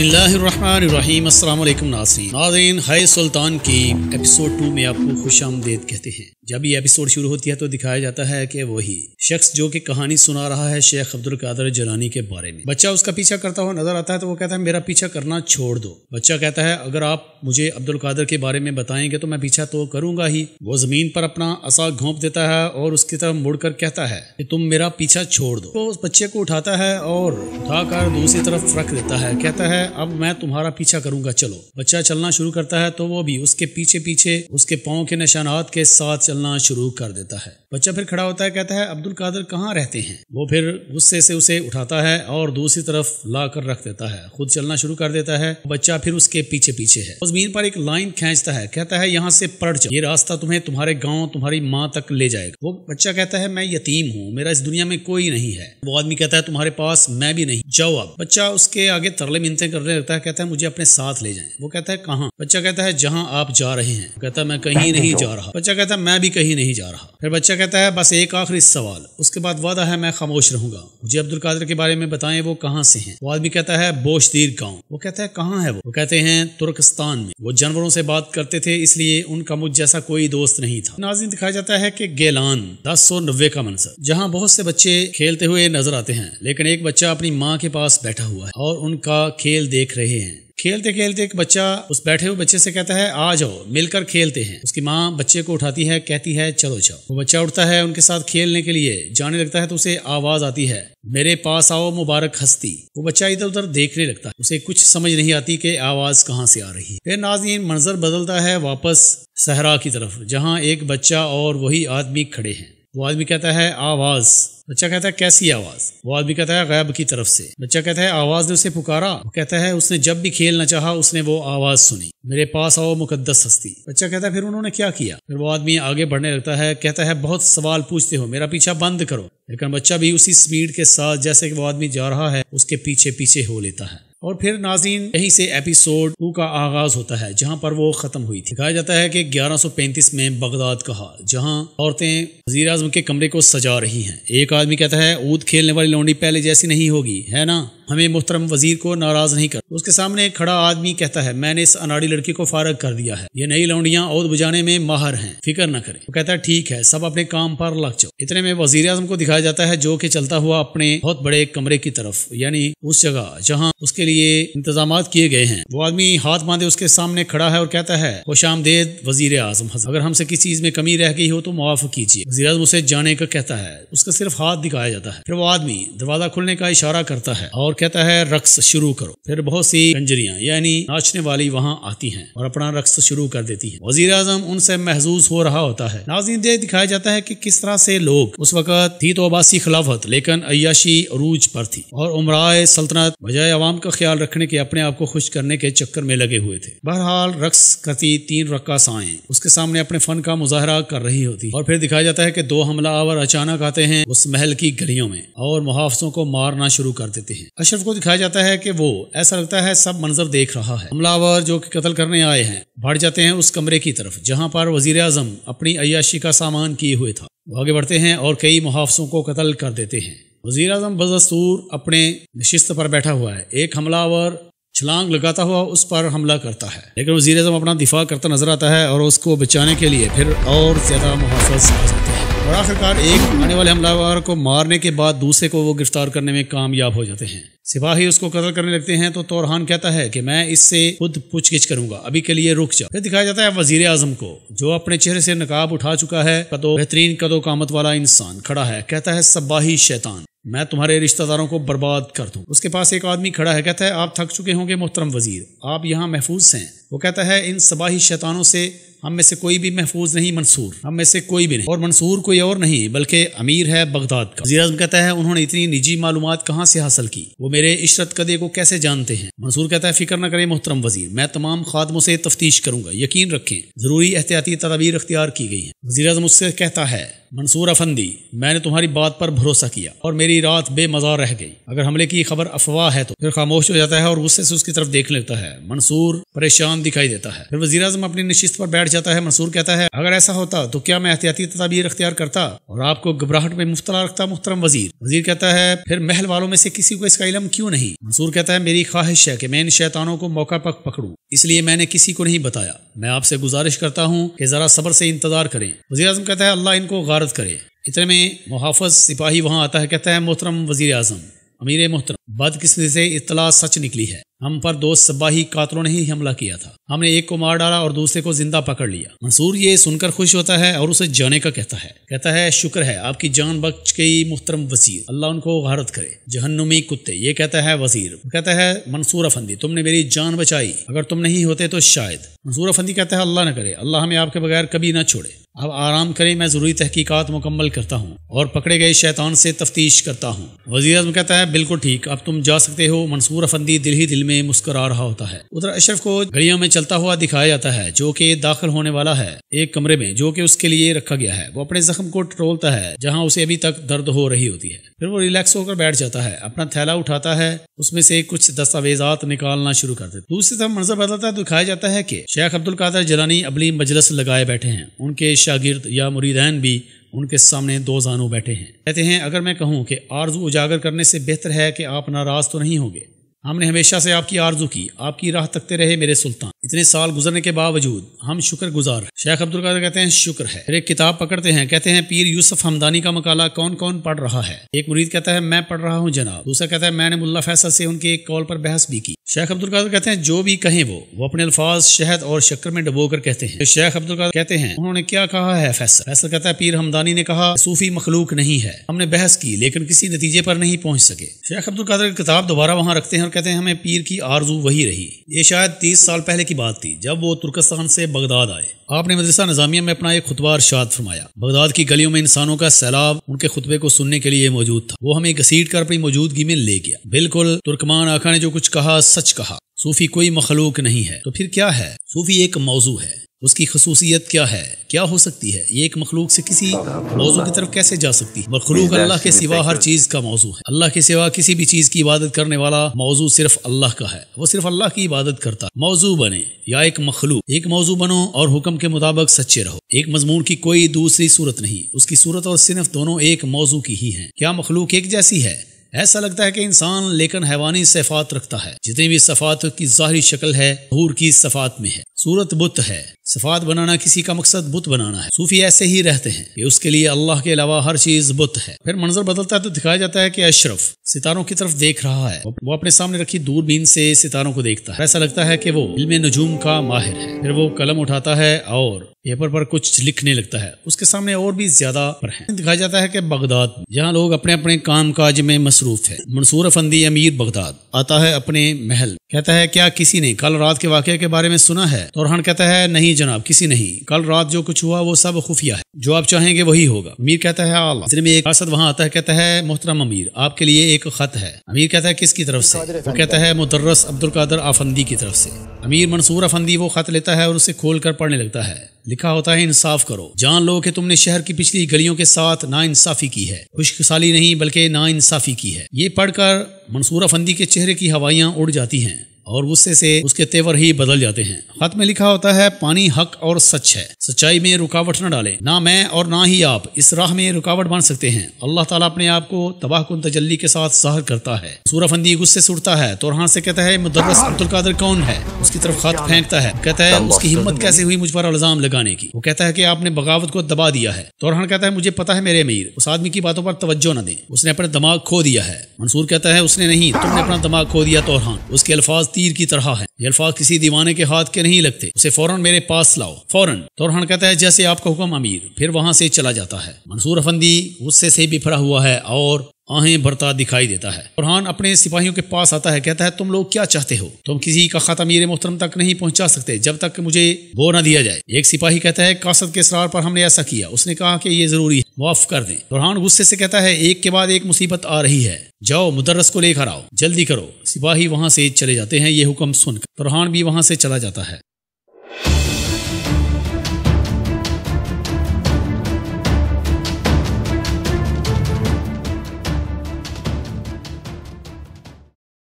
बसमीम अल्लाम नासरीन नादरीन हाय सुल्तान की एपिसोड टू में आपको खुश आमदेद कहते हैं जब ये एपिसोड शुरू होती है तो दिखाया जाता है कि वही शख्स जो कि कहानी सुना रहा है शेख अब्दुल कादर जलानी के बारे में बच्चा उसका पीछा करता हुआ नजर आता है तो वो कहता है मेरा पीछा करना छोड़ दो बच्चा कहता है अगर आप मुझे अब्दुल कादर के बारे में बताएंगे तो मैं पीछा तो करूंगा ही वो जमीन पर अपना असा घोंप देता है और उसकी तरफ मुड़कर कहता है कि तुम मेरा पीछा छोड़ दो तो उस बच्चे को उठाता है और उठाकर दूसरी तरफ रख देता है कहता है अब मैं तुम्हारा पीछा करूंगा चलो बच्चा चलना शुरू करता है तो वो भी उसके पीछे पीछे उसके पाओ के निशानात के साथ चल चलना शुरू कर देता है बच्चा फिर खड़ा होता है कहता है अब्दुल कादर कहाँ रहते हैं वो फिर गुस्से से उसे उठाता है और दूसरी तरफ ला कर रख देता है खुद चलना शुरू कर देता है बच्चा फिर उसके पीछे पीछे है जमीन पर एक लाइन खेचता है कहता है यहाँ से पढ़ चल ये रास्ता तुम्हें तुम्हारे गाँव तुम्हारी माँ तक ले जाएगा वो बच्चा कहता है मैं यतीम हूँ मेरा इस दुनिया में कोई नहीं है वो आदमी कहता है तुम्हारे पास मैं भी नहीं जाओ अब बच्चा उसके आगे तरले मिनते करने लगता है कहता है मुझे अपने साथ ले जाए वो कहता है कहाँ बच्चा कहता है जहाँ आप जा रहे हैं कहता है मैं कहीं नहीं जा रहा बच्चा कहता है मैं भी भी कहीं नहीं जा रहा फिर बच्चा कहता है बस एक आखिरी सवाल उसके बाद वादा है मैं खामोश रहूंगा मुझे अब्दुल कादर के बारे में बताएं वो कहाँ से हैं वो आदमी कहता है बोशदीर गांव वो कहता है कहाँ है वो वो कहते हैं तुर्कस्तान में वो जानवरों से बात करते थे इसलिए उनका मुझ जैसा कोई दोस्त नहीं था नाजिन दिखाया जाता है की गेलान दस सौ नब्बे का मंसर जहाँ बहुत से बच्चे खेलते हुए नजर आते हैं लेकिन एक बच्चा अपनी माँ के पास बैठा हुआ है और उनका खेल देख रहे हैं खेलते खेलते एक बच्चा उस बैठे हुए बच्चे से कहता है आ जाओ मिलकर खेलते हैं उसकी माँ बच्चे को उठाती है कहती है चलो जाओ वो बच्चा उठता है उनके साथ खेलने के लिए जाने लगता है तो उसे आवाज आती है मेरे पास आओ मुबारक हस्ती वो बच्चा इधर उधर देखने लगता है उसे कुछ समझ नहीं आती कि आवाज कहाँ से आ रही है फिर नाजीन मंजर बदलता है वापस सहरा की तरफ जहाँ एक बच्चा और वही आदमी खड़े हैं वो आदमी कहता है आवाज बच्चा कहता है कैसी आवाज वो आदमी कहता है गैब की तरफ से बच्चा कहता है आवाज ने उसे पुकारा वो कहता है उसने जब भी खेलना चाहा उसने वो आवाज सुनी मेरे पास आओ मुकद्दस हस्ती बच्चा कहता है फिर उन्होंने क्या किया फिर वो आदमी आगे बढ़ने लगता है कहता है बहुत सवाल पूछते हो मेरा पीछा बंद करो लेकिन बच्चा भी उसी स्पीड के साथ जैसे कि वो आदमी जा रहा है उसके पीछे पीछे हो लेता है और फिर नाजीन यहीं से एपिसोड टू का आगाज होता है जहां पर वो खत्म हुई थी कहा जाता है कि 1135 में बगदाद का हाल जहां औरतें वजीर आजम के कमरे को सजा रही हैं एक आदमी कहता है ऊद खेलने वाली लौंडी पहले जैसी नहीं होगी है ना हमें मुहतरम वजीर को नाराज नहीं कर उसके सामने खड़ा आदमी कहता है मैंने इस अनाड़ी लड़की को फारग कर दिया है ये नई लौंडिया और बुझाने में माहर हैं फिक्र न करें वो कहता है ठीक है सब अपने काम पर लग जाओ इतने में वजीर आजम को दिखाया जाता है जो कि चलता हुआ अपने बहुत बड़े कमरे की तरफ यानी उस जगह जहाँ उसके लिए इंतजाम किए गए हैं वो आदमी हाथ बांधे उसके सामने खड़ा है और कहता है खुश आमदेद वजीर आजम अगर हमसे किसी चीज में कमी रह गई हो तो मुआफ कीजिए वजी आजम उसे जाने का कहता है उसका सिर्फ हाथ दिखाया जाता है फिर वो आदमी दरवाजा खुलने का इशारा करता है और कहता है रक्स शुरू करो फिर बहुत सी कंजरिया यानी नाचने वाली वहाँ आती है और अपना रक्स शुरू कर देती है वजीर आजम उनसे महजूज हो रहा होता है नाजीन दिखाया जाता है की किस तरह से लोग उस वक्त थी तो अबासी खिलाफत लेकिन अयाशी अरूज पर थी और उमराए सल्तनत बजाय आवाम का ख्याल रखने के अपने आप को खुश करने के चक्कर में लगे हुए थे बहरहाल रक्स करती तीन रक्स आए उसके सामने अपने फन का मुजाहरा कर रही होती और फिर दिखाया जाता है कि दो हमला आवर अचानक आते हैं उस महल की गलियों में और मुहाफसों को मारना शुरू कर देते हैं अशरफ को दिखाया जाता है की वो ऐसा लगता है सब मंजर देख रहा है हमलावर जो की कतल करने आए हैं बढ़ जाते हैं उस कमरे की तरफ जहाँ पर वजीर आजम अपनी अयाशी का सामान किए हुए था वो आगे बढ़ते हैं और कई मुहाफसों को कत्ल कर देते हैं वजीर अजम बदस्तूर अपने नशिस्त पर बैठा हुआ है एक हमलावर छलांग लगाता हुआ उस पर हमला करता है लेकिन वजीर अजम अपना दिफा करता नजर आता है और उसको बचाने के लिए फिर और ज्यादा मुहाफ़ बड़ा सरकार एक आने वाले हमलावर को मारने के बाद दूसरे को वो गिरफ्तार करने में कामयाब हो जाते हैं सिपाही उसको कत्ल करने लगते हैं तो तोरहान कहता है कि मैं इससे खुद पूछगिछ करूंगा अभी के लिए रुक जा फिर दिखाया जाता है वजीर आजम को जो अपने चेहरे से नकाब उठा चुका है कदो बेहतरीन कदो कामत वाला इंसान खड़ा है कहता है सबाही शैतान मैं तुम्हारे रिश्तेदारों को बर्बाद कर दूं उसके पास एक आदमी खड़ा है कहता है आप थक चुके होंगे मोहतरम वजीर आप यहाँ महफूज हैं वो कहता है इन सबाही शैतानों से हम में से कोई भी महफूज नहीं मंसूर हम में से कोई भी नहीं और मंसूर कोई और नहीं बल्कि अमीर है बगदाद का वजी कहता है उन्होंने इतनी निजी मालूम कहाँ से हासिल की वो मेरे इशरत कदे को कैसे जानते हैं मंसूर कहता है फिक्र न करें मोहतरम वजीर मैं तमाम खादमों से तफ्तीश करूंगा यकीन रखें जरूरी एहतियाती तदाबीर अख्तियार की गई है वजीर अजम उससे कहता है मंसूर अफंदी मैंने तुम्हारी बात पर भरोसा किया और मेरी रात बेमजार रह गई अगर हमले की खबर अफवाह है तो फिर खामोश हो जाता है और गुस्से से उसकी तरफ देख लेता है मंसूर परेशान दिखाई देता है फिर वजी अजम अपनी निश्चित पर बैठ बैठ जाता है मंसूर कहता है अगर ऐसा होता तो क्या मैं एहतियाती तदाबीर अख्तियार करता और आपको घबराहट में मुफ्तला रखता मुख्तरम वजीर वजीर कहता है फिर महल वालों में से किसी को इसका इलम क्यों नहीं मंसूर कहता है मेरी ख्वाहिश है की मैं इन शैतानों को मौका पर पकड़ू इसलिए मैंने किसी को नहीं बताया मैं आपसे गुजारिश करता हूँ की जरा सबर से इंतजार करें वजीर आजम कहता है अल्लाह इनको गारत करे इतने में मुहाफ़ सिपाही वहाँ आता है कहता है मोहतरम वजीर आजम अमीर मोहतरम बदकिस्मती से इतला सच निकली है हम पर दो सबाही कातलों ने ही हमला किया था हमने एक को मार डाला और दूसरे को जिंदा पकड़ लिया मंसूर ये सुनकर खुश होता है और उसे जाने का कहता है कहता है शुक्र है आपकी जान बख्श गई मुहतरम वजीर अल्लाह उनको गारत करे जहन्नुमी कुत्ते ये कहता है वजीर कहता है मंसूर अफंदी तुमने मेरी जान बचाई अगर तुम नहीं होते तो शायद मंसूर अफंदी कहता है अल्लाह न करे अल्लाह हमें आपके बगैर कभी न छोड़े अब आराम करें मैं ज़रूरी तहकीकात मुकम्मल करता हूँ और पकड़े गए शैतान से तफ्तीश करता हूँ वजीर अजम कहता है बिल्कुल ठीक अब तुम जा सकते हो मंसूर अफंदी दिल ही दिल में मुस्करा रहा होता है उधर अशरफ को घड़ियों में चलता हुआ दिखाया जाता है जो कि दाखिल होने वाला है एक कमरे में जो कि उसके लिए रखा गया है वो अपने जख्म को टोलता है जहाँ उसे अभी तक दर्द हो रही होती है फिर वो रिलैक्स होकर बैठ जाता है अपना थैला उठाता है उसमें से कुछ दस्तावेजात निकालना शुरू कर दूसरी तरफ मंजर बदलता दिखाया जाता है की शेख अब्दुल कादर जलानी अबली मजलस लगाए बैठे हैं उनके शागिर्द या मुरीदैन भी उनके सामने दो जानो बैठे हैं कहते हैं अगर मैं कहूं कि आरजू उजागर करने से बेहतर है कि आप नाराज तो नहीं होंगे हमने हमेशा से आपकी आरजू की आपकी राह तकते रहे मेरे सुल्तान इतने साल गुजरने के बावजूद हम शुक्र गुजार शेख अब्दुल कादर कहते हैं शुक्र है फिर एक किताब पकड़ते हैं कहते हैं पीर यूसुफ हमदानी का मकाला कौन कौन पढ़ रहा है एक मुरीद कहता है मैं पढ़ रहा हूँ जनाब दूसरा कहता है मैंने मुला फैसल से उनके एक कॉल पर बहस भी की शेख अब्दुल कादर कहते हैं जो भी कहें वो वो अपने अल्फाज शहद और शक्कर में डबो कर कहते हैं शेख अब्दुल कादर कहते हैं उन्होंने क्या कहा है फैसल फैसल कहता है पीर हमदानी ने कहा सूफी मखलूक नहीं है हमने बहस की लेकिन किसी नतीजे पर नहीं पहुंच सके शेख अब्दुल कादर की किताब दोबारा वहाँ रखते हैं और कहते हैं हमें पीर की आरजू वही रही ये शायद तीस साल पहले की बात थी जब वो तुर्कस्तान से बगदाद आए आपने मदरसा निजामिया में अपना एक खुतबा अरशाद फरमाया बगदाद की गलियों में इंसानों का सैलाब उनके खुतबे को सुनने के लिए मौजूद था वो हमें घसीट कर अपनी मौजूदगी में ले गया बिल्कुल तुर्कमान आका ने जो कुछ कहा सच कहा सूफी कोई मखलूक नहीं है तो फिर क्या है सूफी एक मौजू है उसकी खसूसियत क्या है क्या हो सकती है ये एक मखलूक से किसी मौजू की तरफ कैसे जा सकती है मखलूक अल्लाह के सिवा हर चीज का मौजू है अल्लाह के सिवा किसी भी चीज की इबादत करने वाला मौजू सिर्फ अल्लाह का है वो सिर्फ अल्लाह की इबादत करता है मौजू बने या एक मखलूक एक मौजू बनो और हुक्म के मुताबिक सच्चे रहो एक मजमून की कोई दूसरी सूरत नहीं उसकी सूरत और सिर्फ दोनों एक मौजू की ही है क्या मखलूक एक जैसी है ऐसा लगता है कि इंसान लेकिन हैवानी सफात रखता है जितनी भी सफात की जाहरी शक्ल है धूर की सफात में है सूरत बुत है सफात बनाना किसी का मकसद बुत बनाना है सूफी ऐसे ही रहते हैं कि उसके लिए अल्लाह के अलावा हर चीज बुत है फिर मंजर बदलता है तो दिखाया जाता है कि अशरफ सितारों की तरफ देख रहा है वो अपने सामने रखी दूरबीन से सितारों को देखता है ऐसा लगता है कि वो इल्म नजूम का माहिर है फिर वो कलम उठाता है और पेपर पर कुछ लिखने लगता है उसके सामने और भी ज्यादा पर है दिखाया जाता है कि बगदाद जहाँ लोग अपने अपने काम काज में मसरूफ है मंसूर अफंदी अमीर बगदाद आता है अपने महल कहता है क्या किसी ने कल रात के वाक्य के बारे में सुना है तोरहान कहता है नहीं जनाब किसी नहीं कल रात जो कुछ हुआ वो सब खुफिया है जो आप चाहेंगे वही होगा अमीर कहता है आला में एक आसद वहाँ आता है कहता है मोहतरम अमीर आपके लिए एक खत है अमीर कहता है किसकी तरफ से वो कहता है मुदर्रस अब्दुल कादर आफंदी की तरफ से अमीर मंसूर अफंदी वो खत लेता है और उसे खोल कर पढ़ने लगता है लिखा होता है इंसाफ करो जान लो कि तुमने शहर की पिछली गलियों के साथ नाइंसाफी की है खुशखसाली नहीं बल्कि नाइंसाफी की है ये पढ़कर मंसूर फंदी के चेहरे की हवाइयाँ उड़ जाती हैं और गुस्से से उसके तेवर ही बदल जाते हैं खत में लिखा होता है पानी हक और सच है सच्चाई में रुकावट न डाले ना मैं और ना ही आप इस राह में रुकावट बांध सकते हैं अल्लाह ताला अपने आप को तबाह कुन तजल्ली के साथ जाहिर करता है फंदी गुस्से से उठता है तोरहान से कहता है मुदरस अब्दुल कादर कौन है उसकी तरफ खत फेंकता है कहता है उसकी हिम्मत कैसे हुई मुझ पर अल्जाम लगाने की वो कहता है की आपने बगावत को दबा दिया है तोरहान कहता है मुझे पता है मेरे अमीर उस आदमी की बातों पर तवज्जो न दे उसने अपना दिमाग खो दिया है मंसूर कहता है उसने नहीं तुमने अपना दिमाग खो दिया तो उसके अल्फाज तीर की तरह है ये अल्फाज किसी दीवाने के हाथ के नहीं लगते उसे फौरन मेरे पास लाओ फौरन तोरहन कहता है जैसे आपका हुक्म अमीर फिर वहाँ से चला जाता है मंसूर अफंदी गुस्से से बिफरा हुआ है और आहें भरता दिखाई देता है बुरहान अपने सिपाहियों के पास आता है कहता है तुम लोग क्या चाहते हो तुम किसी का खाता मेरे मोहतरम तक नहीं पहुंचा सकते जब तक मुझे वो ना दिया जाए एक सिपाही कहता है कासत के सरार पर हमने ऐसा किया उसने कहा कि ये जरूरी है माफ कर दें बुरहान गुस्से से कहता है एक के बाद एक मुसीबत आ रही है जाओ मुदर्रस को लेकर आओ जल्दी करो सिपाही वहां से चले जाते हैं ये हुक्म सुनकर फरहान भी वहां से चला जाता है